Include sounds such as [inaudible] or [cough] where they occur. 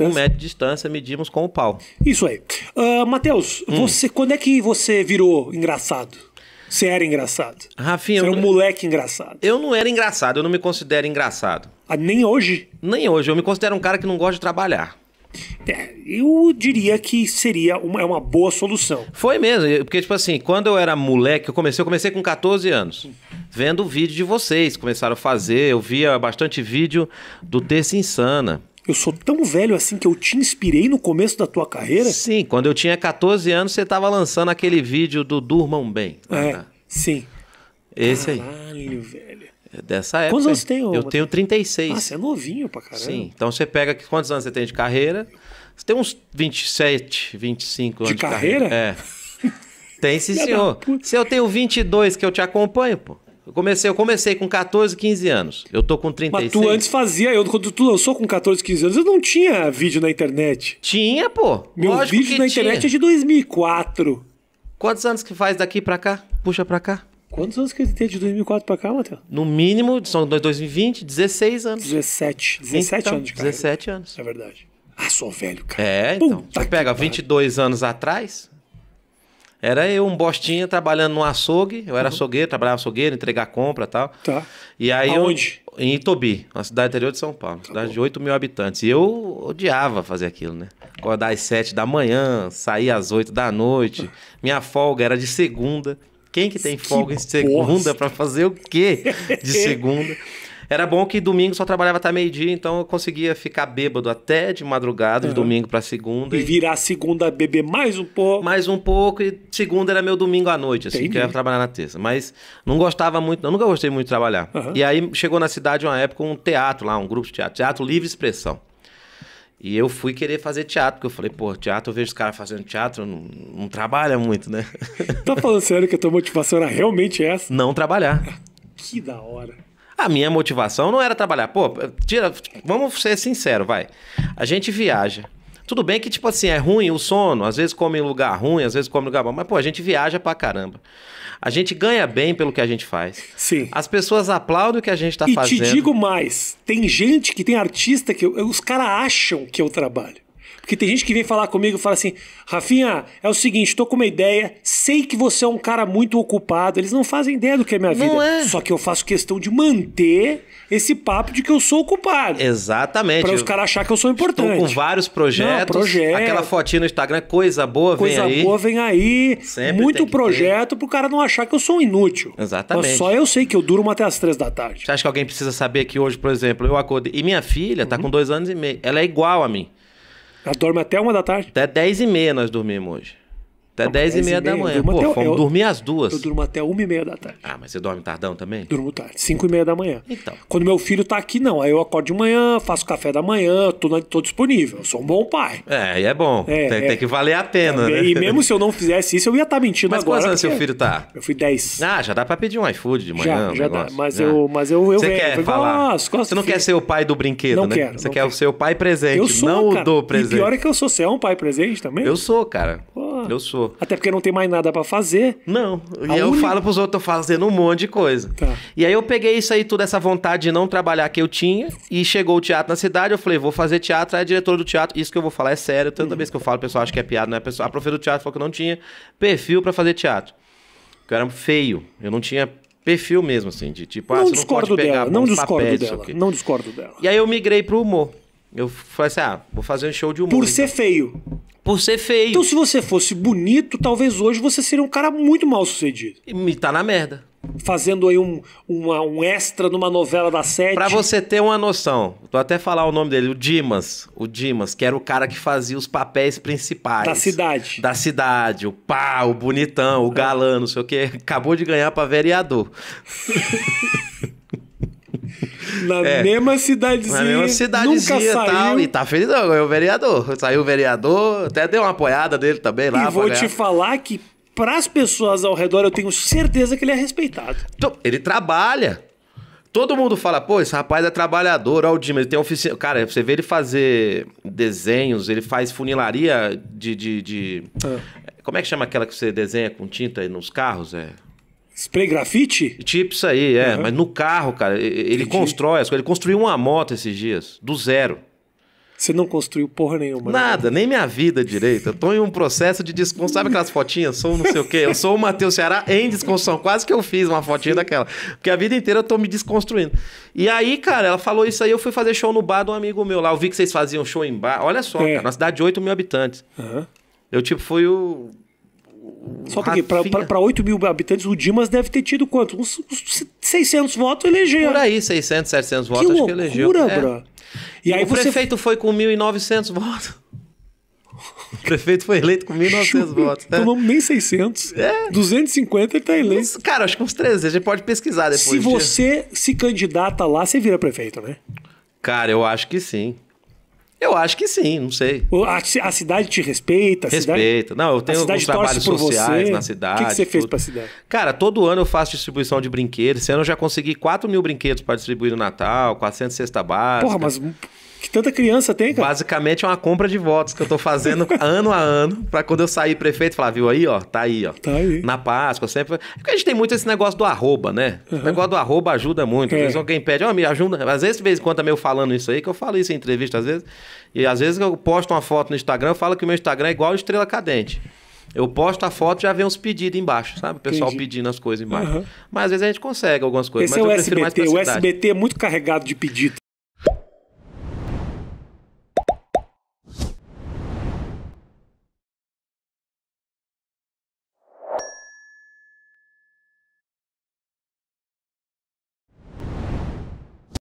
distância. Um metro de distância, medimos com o pau. Isso aí. Uh, Matheus, hum. você, quando é que você virou engraçado? Você era engraçado? Rafinha... Você era um moleque engraçado. Eu não era engraçado, eu não me considero engraçado. Ah, nem hoje? Nem hoje, eu me considero um cara que não gosta de trabalhar. É, eu diria que seria uma, é uma boa solução. Foi mesmo, porque, tipo assim, quando eu era moleque, eu comecei, eu comecei com 14 anos, hum. vendo o vídeo de vocês, começaram a fazer, eu via bastante vídeo do Terça Insana eu sou tão velho assim que eu te inspirei no começo da tua carreira? Sim, quando eu tinha 14 anos, você estava lançando aquele vídeo do Durmam Bem. É, tá? sim. Esse Caralho, aí. Caralho, velho. É dessa época. Quantos anos tem? Eu tenho 36. Ah, você é novinho pra caramba. Sim, então você pega quantos anos você tem de carreira. Você tem uns 27, 25 de anos carreira? de carreira. É. [laughs] tem sim, senhor. Se eu tenho 22 que eu te acompanho, pô. Eu comecei, eu comecei com 14, 15 anos. Eu tô com 36. Mas tu antes fazia, eu quando tu lançou com 14, 15 anos, eu não tinha vídeo na internet. Tinha, pô. Meu Lógico vídeo na tinha. internet é de 2004. Quantos anos que faz daqui para cá? Puxa para cá. Quantos anos que ele tem de 2004 pra cá, Matheus? No mínimo, são 2020, 16 anos. 17. 17 então, anos de carreira. 17 anos. É verdade. Ah, sou velho, cara. É, então. Puta você pega 22 anos atrás, era eu, um bostinha, trabalhando no açougue. Eu era uhum. açougueiro, trabalhava açougueiro, entregar compra e tal. Tá. E aí Aonde? Eu, em Itobi, uma cidade interior de São Paulo. Tá cidade bom. de 8 mil habitantes. E eu odiava fazer aquilo, né? Acordar às 7 da manhã, sair às 8 da noite. Minha folga era de segunda. Quem que tem folga que em segunda para fazer o quê de [laughs] segunda? Era bom que domingo só trabalhava até meio-dia, então eu conseguia ficar bêbado até de madrugada, uhum. de domingo para segunda. E, virar segunda, beber mais um pouco. Mais um pouco, e segunda era meu domingo à noite, assim, Entendi. que eu ia trabalhar na terça. Mas não gostava muito, não, nunca gostei muito de trabalhar. Uhum. E aí chegou na cidade uma época um teatro lá, um grupo de teatro, Teatro Livre Expressão. E eu fui querer fazer teatro, porque eu falei, pô, teatro, eu vejo os caras fazendo teatro, não, não trabalha muito, né? [laughs] Tá falando sério que a tua motivação era realmente essa? Não trabalhar. [laughs] que da hora. A minha motivação não era trabalhar. Pô, tira, vamos ser sincero, vai. A gente viaja. Tudo bem que, tipo assim, é ruim o sono, às vezes come em lugar ruim, às vezes come em lugar bom, mas, pô, a gente viaja pra caramba. A gente ganha bem pelo que a gente faz. Sim. As pessoas aplaudem o que a gente tá e fazendo. E te digo mais, tem gente que tem artista que eu, os caras acham que eu trabalho. Porque tem gente que vem falar comigo e fala assim: Rafinha, é o seguinte, tô com uma ideia, sei que você é um cara muito ocupado, eles não fazem ideia do que é minha não vida. É. Só que eu faço questão de manter esse papo de que eu sou ocupado. Exatamente. Pra os caras achar que eu sou importante. Estou com vários projetos. Não, projeto, aquela fotinha no Instagram, coisa boa, coisa vem aí. Coisa boa, vem aí. Sempre muito projeto ter. pro cara não achar que eu sou inútil. Exatamente. Mas só eu sei que eu duro uma até as três da tarde. Você acha que alguém precisa saber que hoje, por exemplo, eu acordei. E minha filha tá uhum. com dois anos e meio. Ela é igual a mim. Ela dorme até uma da tarde? Até dez e meia nós dormimos hoje. Tá até 10, e meia, da manhã. Pô, até, fomos eu, dormir às duas. Eu durmo até 1 e meia da tarde. Ah, mas você dorme tardão também? Durmo tarde, 5 e meia da manhã. Então. Quando meu filho tá aqui, não. Aí eu acordo de manhã, faço café da manhã, tô, tô disponível. Eu sou um bom pai. É, e é bom. É, tem, é. tem, que valer a pena, é, né? E mesmo se eu não fizesse isso, eu ia estar tá mentindo mas agora. Mas quantos anos seu filho tá? Eu fui 10. Ah, já dá pra pedir um iFood de manhã. Já, já dá. Mas, já. Né? Eu, mas eu, eu Você quer falar? você não filho. quer ser o pai do brinquedo, não né? Quero, você não quer ser o seu pai presente, eu sou, não cara. o do presente. E pior é que eu sou, você é um pai presente também? Eu sou, cara. Pô, eu sou. Até porque não tem mais nada para fazer. Não. A e única... eu falo pros outros, tô fazendo um monte de coisa. Tá. E aí eu peguei isso aí, toda essa vontade de não trabalhar que eu tinha, e chegou o teatro na cidade, eu falei, vou fazer teatro, aí é diretor do teatro, isso que eu vou falar é sério, toda hum. vez que eu falo, o pessoal acha que é piada, não é A professora do teatro falou que eu não tinha perfil para fazer teatro. Que eu era feio, eu não tinha perfil mesmo, assim, de tipo, ah, não ah, discordo não dela, não discordo papéis, dela, não discordo dela. E aí eu migrei pro humor. Eu falei assim, ah, vou fazer um show de humor. Por então. ser feio por ser feio. Então, se você fosse bonito, talvez hoje você seria um cara muito mal sucedido. E tá na merda. Fazendo aí um, uma, um extra numa novela da série. Pra você ter uma noção, vou até falar o nome dele, o Dimas. O Dimas, que era o cara que fazia os papéis principais. Da cidade. Da cidade, o pá, o bonitão, o galã, não sei o quê. Acabou de ganhar pra vereador. [laughs] na é, mesma cidadezinha. Na mesma cidadezinha nunca saiu. Tal, e tá felizão, é o vereador. Saiu o vereador, até deu uma apoiada dele também lá. E vou te falar que para as pessoas ao redor eu tenho certeza que ele é respeitado. Então, ele trabalha. Todo mundo fala, pô, esse rapaz é trabalhador, olha o Dima, ele tem oficina. Cara, você vê ele fazer desenhos, ele faz funilaria de. de, de... É. Como é que chama aquela que você desenha com tinta nos carros? É. Spray grafite? Tipo isso aí, é. Uhum. Mas no carro, cara, ele Entendi. constrói as coisas. Ele construiu uma moto esses dias, do zero. Você não construiu porra nenhuma. Né? Nada, né? nem minha vida direita. Eu tô em um processo de desconstrução. Sabe aquelas fotinhas? Sou não sei o quê. Eu sou o Matheus Ceará em desconstrução. Quase que eu fiz uma fotinha daquela. Porque a vida inteira eu tô me desconstruindo. E aí, cara, ela falou isso aí. Eu fui fazer show no bar de um amigo meu lá. Eu vi que vocês faziam show em bar. Olha só, é. cara. Uma cidade de 8 mil habitantes. Uhum. Eu, tipo, fui o só porque para 8 mil habitantes, o Dimas deve ter tido quanto? Uns, uns 600 votos elegeu. Por aí, 600, 700 votos, que acho loucura, que elegeu. É. Bro. É. E, aí o você... prefeito foi com 1.900 votos. [laughs] O prefeito foi eleito com 1.900 votos. Né? Tomamos nem 600. É. 250 ele tá eleito. Cara, acho que uns 300. A gente pode pesquisar depois. Se você dia. se candidata lá, você vira prefeito, né? Cara, eu acho que sim. Eu acho que sim, não sei. A, a cidade te respeita? A respeita. Cidade... Não, eu tenho alguns trabalhos sociais você. na cidade. O que, que você tudo. fez para a cidade? Cara, todo ano eu faço distribuição de brinquedos. Esse ano eu já consegui 4 mil brinquedos para distribuir no Natal, 400 cesta básica. Porra, mas que tanta criança tem, cara. Basicamente é uma compra de votos que eu tô fazendo [laughs] ano a ano, para quando eu sair prefeito falar, viu aí, ó, tá aí, ó. Tá aí. Na Páscoa, sempre. É porque a gente tem muito esse negócio do arroba, né? Uhum. O negócio do arroba ajuda muito. É. Às vezes alguém pede, ó, oh, me ajuda. Às vezes, de vez em quando, também é eu falando isso aí, que eu falo isso em entrevista, às vezes. E às vezes eu posto uma foto no Instagram, eu falo que o meu Instagram é igual estrela cadente. Eu posto a foto já vem uns pedidos embaixo, sabe? O pessoal Entendi. pedindo as coisas embaixo. Uhum. Mas às vezes a gente consegue algumas coisas. Esse mas é o SBT. o SBT é muito carregado de pedido.